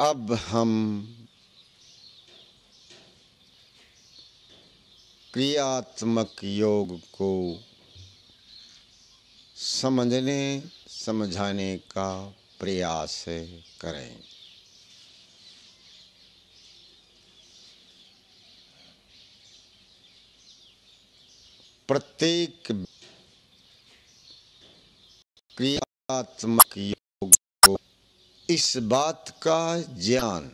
अब हम क्रियात्मक योग को समझने समझाने का प्रयास करें प्रत्येक क्रियात्मक योग इस बात का ज्ञान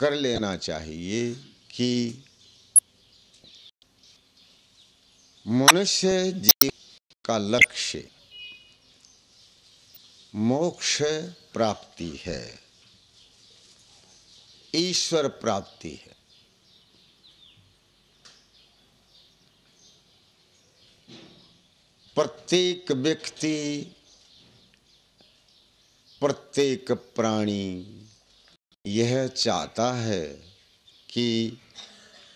कर लेना चाहिए कि मनुष्य जी का लक्ष्य मोक्ष प्राप्ति है ईश्वर प्राप्ति है प्रत्येक व्यक्ति प्रत्येक प्राणी यह चाहता है कि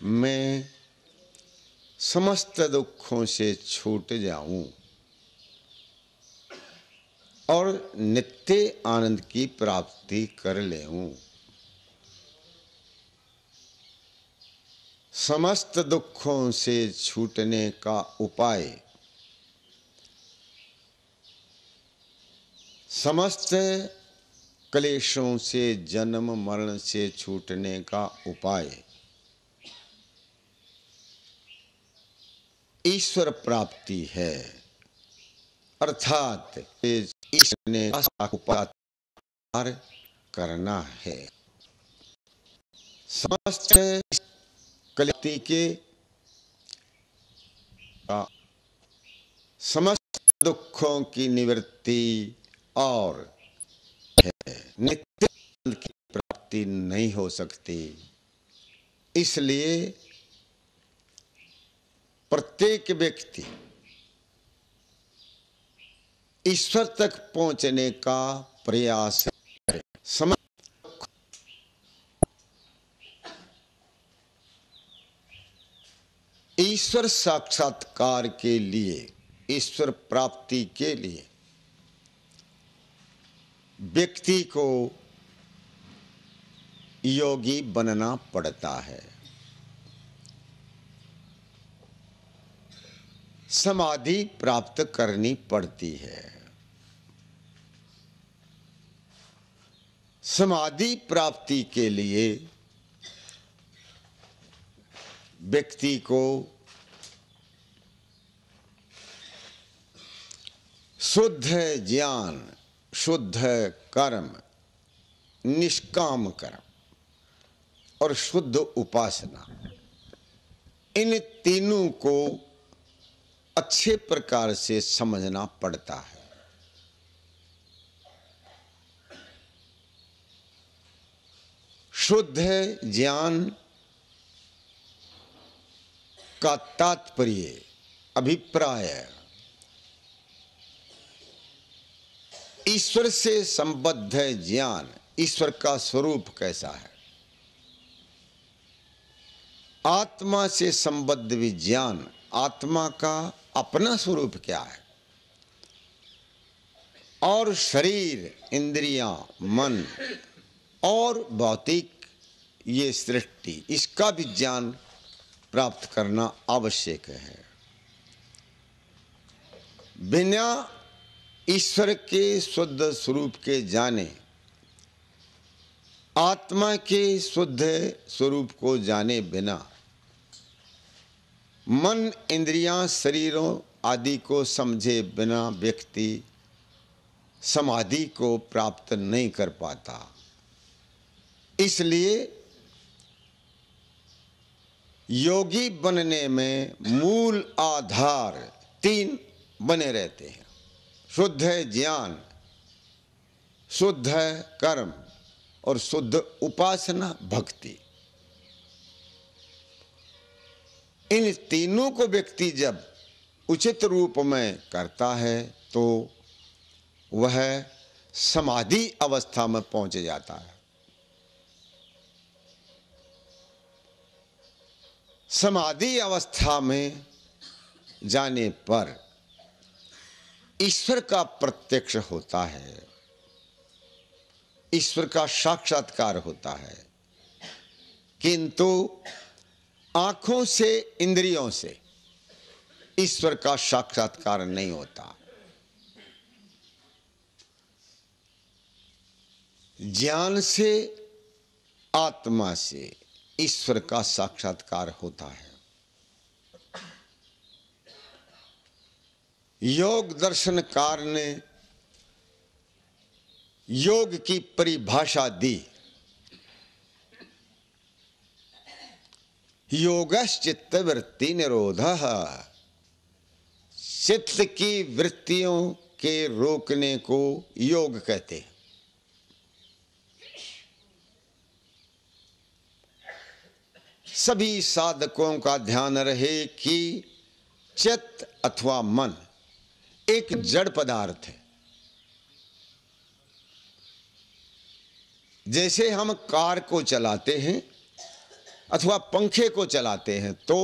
मैं समस्त दुखों से छूट जाऊं और नित्य आनंद की प्राप्ति कर लेऊं समस्त दुखों से छूटने का उपाय समस्त क्लेशों से जन्म मरण से छूटने का उपाय ईश्वर प्राप्ति है अर्थात ईश्वर ने उपाय करना है समस्त कलेक्ति के समस्त दुखों की निवृत्ति और नित्य की प्राप्ति नहीं हो सकती इसलिए प्रत्येक व्यक्ति ईश्वर तक पहुंचने का प्रयास करे समझ ईश्वर साक्षात्कार के लिए ईश्वर प्राप्ति के लिए व्यक्ति को योगी बनना पड़ता है समाधि प्राप्त करनी पड़ती है समाधि प्राप्ति के लिए व्यक्ति को शुद्ध ज्ञान शुद्ध कर्म निष्काम कर्म और शुद्ध उपासना इन तीनों को अच्छे प्रकार से समझना पड़ता है शुद्ध ज्ञान का तात्पर्य अभिप्राय ईश्वर से संबद्ध है ज्ञान ईश्वर का स्वरूप कैसा है आत्मा से संबद्ध विज्ञान आत्मा का अपना स्वरूप क्या है और शरीर इंद्रियां, मन और भौतिक ये सृष्टि इसका भी ज्ञान प्राप्त करना आवश्यक है बिना ईश्वर के शुद्ध स्वरूप के जाने आत्मा के शुद्ध स्वरूप को जाने बिना मन इंद्रियां शरीरों आदि को समझे बिना व्यक्ति समाधि को प्राप्त नहीं कर पाता इसलिए योगी बनने में मूल आधार तीन बने रहते हैं शुद्ध है ज्ञान शुद्ध है कर्म और शुद्ध उपासना भक्ति इन तीनों को व्यक्ति जब उचित रूप में करता है तो वह समाधि अवस्था में पहुंच जाता है समाधि अवस्था में जाने पर ईश्वर का प्रत्यक्ष होता है ईश्वर का साक्षात्कार होता है किंतु आंखों से इंद्रियों से ईश्वर का साक्षात्कार नहीं होता ज्ञान से आत्मा से ईश्वर का साक्षात्कार होता है योग दर्शनकार ने योग की परिभाषा दी योगश्चित्त वृत्ति निरोध चित्त की वृत्तियों के रोकने को योग कहते हैं सभी साधकों का ध्यान रहे कि चित्त अथवा मन एक जड़ पदार्थ है जैसे हम कार को चलाते हैं अथवा पंखे को चलाते हैं तो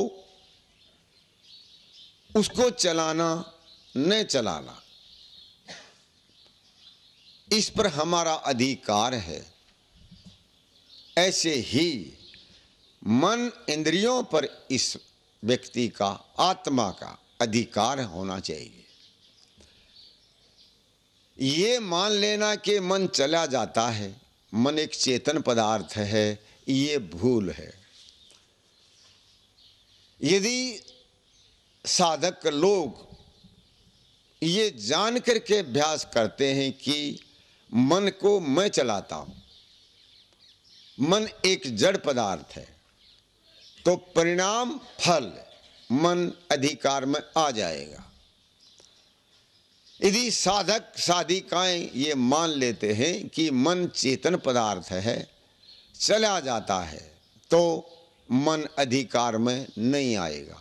उसको चलाना न चलाना इस पर हमारा अधिकार है ऐसे ही मन इंद्रियों पर इस व्यक्ति का आत्मा का अधिकार होना चाहिए ये मान लेना कि मन चला जाता है मन एक चेतन पदार्थ है ये भूल है यदि साधक लोग ये जान करके अभ्यास करते हैं कि मन को मैं चलाता हूँ मन एक जड़ पदार्थ है तो परिणाम फल मन अधिकार में आ जाएगा यदि साधक साधिकाएं ये मान लेते हैं कि मन चेतन पदार्थ है चला जाता है तो मन अधिकार में नहीं आएगा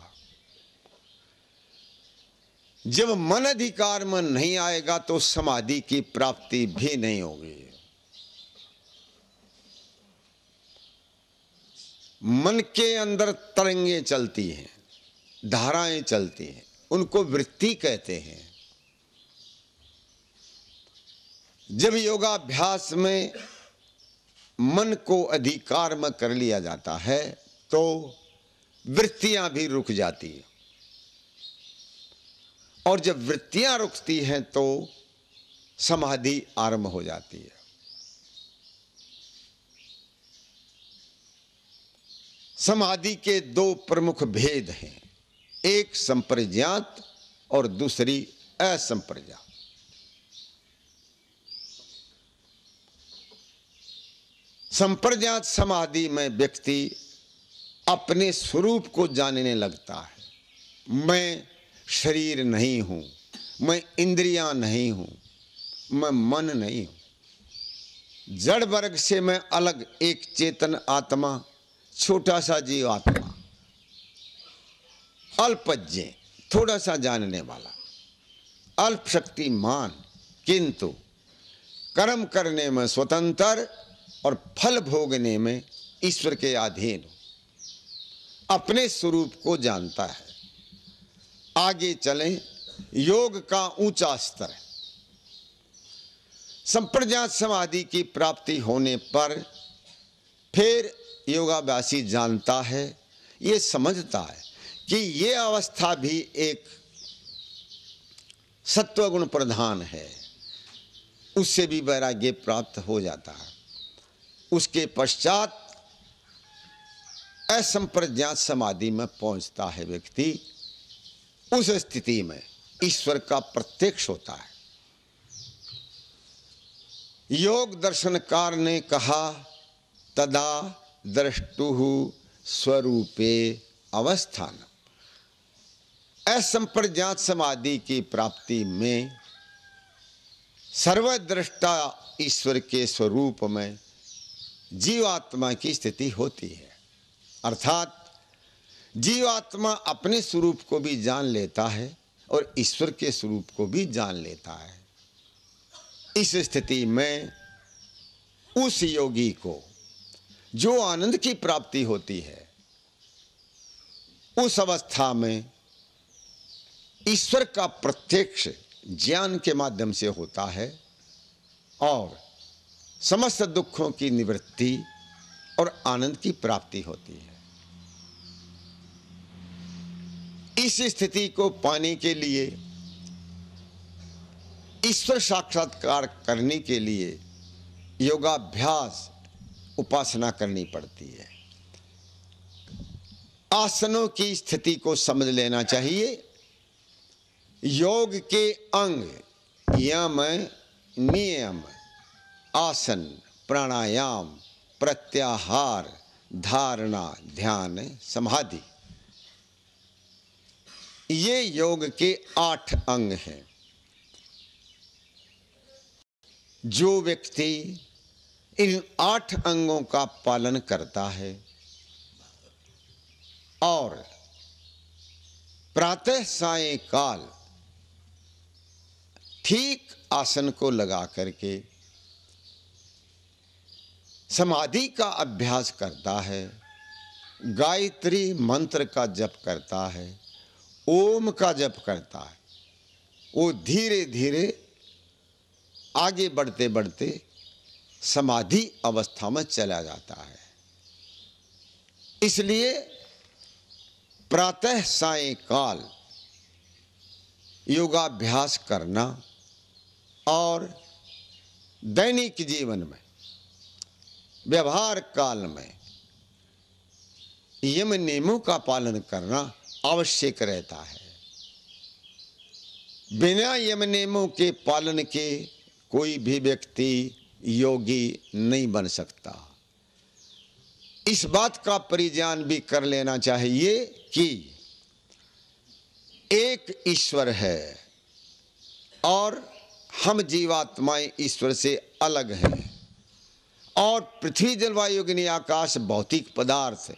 जब मन अधिकार में नहीं आएगा तो समाधि की प्राप्ति भी नहीं होगी मन के अंदर तरंगे चलती हैं धाराएं चलती हैं उनको वृत्ति कहते हैं जब योगाभ्यास में मन को अधिकार में कर लिया जाता है तो वृत्तियां भी रुक जाती हैं और जब वृत्तियां रुकती हैं तो समाधि आरंभ हो जाती है समाधि के दो प्रमुख भेद हैं एक संप्रज्ञात और दूसरी असंप्रज्ञात संप्रज्ञात समाधि में व्यक्ति अपने स्वरूप को जानने लगता है मैं शरीर नहीं हूँ मैं इंद्रियां नहीं हूँ मैं मन नहीं हूँ जड़ वर्ग से मैं अलग एक चेतन आत्मा छोटा सा जीव आत्मा अल्पज्ञ थोड़ा सा जानने वाला अल्प शक्तिमान किंतु कर्म करने में स्वतंत्र और फल भोगने में ईश्वर के अधीन अपने स्वरूप को जानता है आगे चलें योग का ऊंचा स्तर संप्रज्ञात समाधि की प्राप्ति होने पर फिर योगाभ्यासी जानता है ये समझता है कि ये अवस्था भी एक सत्वगुण प्रधान है उससे भी वैराग्य प्राप्त हो जाता है उसके पश्चात असंप्रज्ञात समाधि में पहुंचता है व्यक्ति उस स्थिति में ईश्वर का प्रत्यक्ष होता है योग दर्शनकार ने कहा तदा दृष्टु स्वरूपे अवस्थान असंप्रज्ञात समाधि की प्राप्ति में सर्वदृष्टा ईश्वर के स्वरूप में जीवात्मा की स्थिति होती है अर्थात जीवात्मा अपने स्वरूप को भी जान लेता है और ईश्वर के स्वरूप को भी जान लेता है इस स्थिति में उस योगी को जो आनंद की प्राप्ति होती है उस अवस्था में ईश्वर का प्रत्यक्ष ज्ञान के माध्यम से होता है और समस्त दुखों की निवृत्ति और आनंद की प्राप्ति होती है इस स्थिति को पाने के लिए ईश्वर साक्षात्कार करने के लिए योगाभ्यास उपासना करनी पड़ती है आसनों की स्थिति को समझ लेना चाहिए योग के अंग यम नियम आसन प्राणायाम प्रत्याहार धारणा ध्यान समाधि ये योग के आठ अंग हैं जो व्यक्ति इन आठ अंगों का पालन करता है और प्रातः सायकाल ठीक आसन को लगा करके समाधि का अभ्यास करता है गायत्री मंत्र का जप करता है ओम का जप करता है वो धीरे धीरे आगे बढ़ते बढ़ते समाधि अवस्था में चला जाता है इसलिए प्रातः सायकाल योगाभ्यास करना और दैनिक जीवन में व्यवहार काल में यम नियमों का पालन करना आवश्यक रहता है बिना यम नियमों के पालन के कोई भी व्यक्ति योगी नहीं बन सकता इस बात का परिज्ञान भी कर लेना चाहिए कि एक ईश्वर है और हम जीवात्माएं ईश्वर से अलग हैं और पृथ्वी जलवायु अग्नि आकाश भौतिक पदार्थ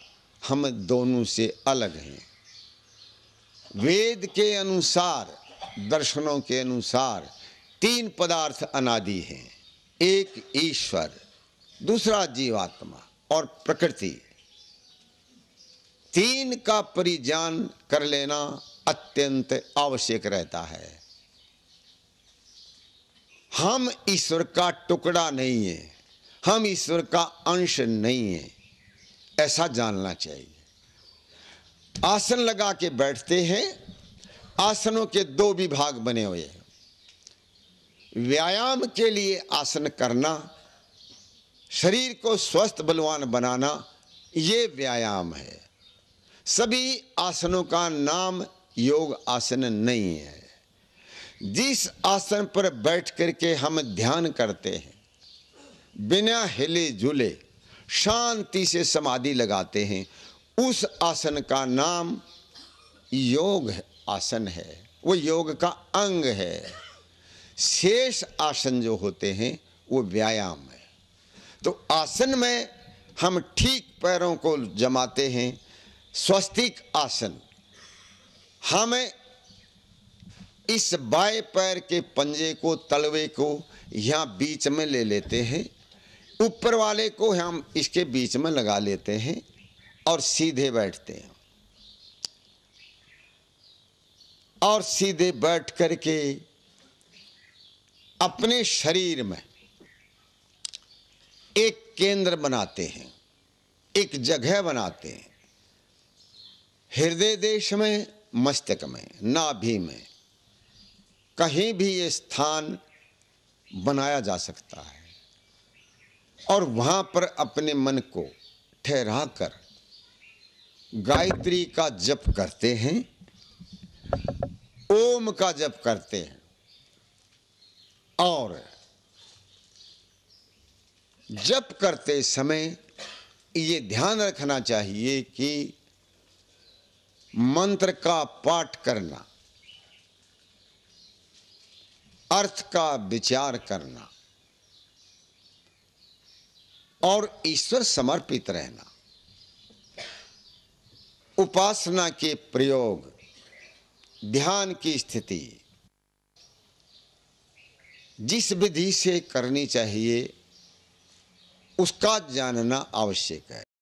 हम दोनों से अलग हैं वेद के अनुसार दर्शनों के अनुसार तीन पदार्थ अनादि हैं एक ईश्वर दूसरा जीवात्मा और प्रकृति तीन का परिज्ञान कर लेना अत्यंत आवश्यक रहता है हम ईश्वर का टुकड़ा नहीं है हम ईश्वर का अंश नहीं है ऐसा जानना चाहिए आसन लगा के बैठते हैं आसनों के दो विभाग बने हुए हैं व्यायाम के लिए आसन करना शरीर को स्वस्थ बलवान बनाना ये व्यायाम है सभी आसनों का नाम योग आसन नहीं है जिस आसन पर बैठ करके हम ध्यान करते हैं बिना हिले झुले शांति से समाधि लगाते हैं उस आसन का नाम योग आसन है वो योग का अंग है शेष आसन जो होते हैं वो व्यायाम है तो आसन में हम ठीक पैरों को जमाते हैं स्वस्तिक आसन हमें इस बाएं पैर के पंजे को तलवे को यहाँ बीच में ले लेते हैं ऊपर वाले को हम इसके बीच में लगा लेते हैं और सीधे बैठते हैं और सीधे बैठ करके अपने शरीर में एक केंद्र बनाते हैं एक जगह बनाते हैं हृदय देश में मस्तक में नाभि में कहीं भी ये स्थान बनाया जा सकता है और वहाँ पर अपने मन को ठहरा कर गायत्री का जप करते हैं ओम का जप करते हैं और जप करते समय ये ध्यान रखना चाहिए कि मंत्र का पाठ करना अर्थ का विचार करना और ईश्वर समर्पित रहना उपासना के प्रयोग ध्यान की स्थिति जिस विधि से करनी चाहिए उसका जानना आवश्यक है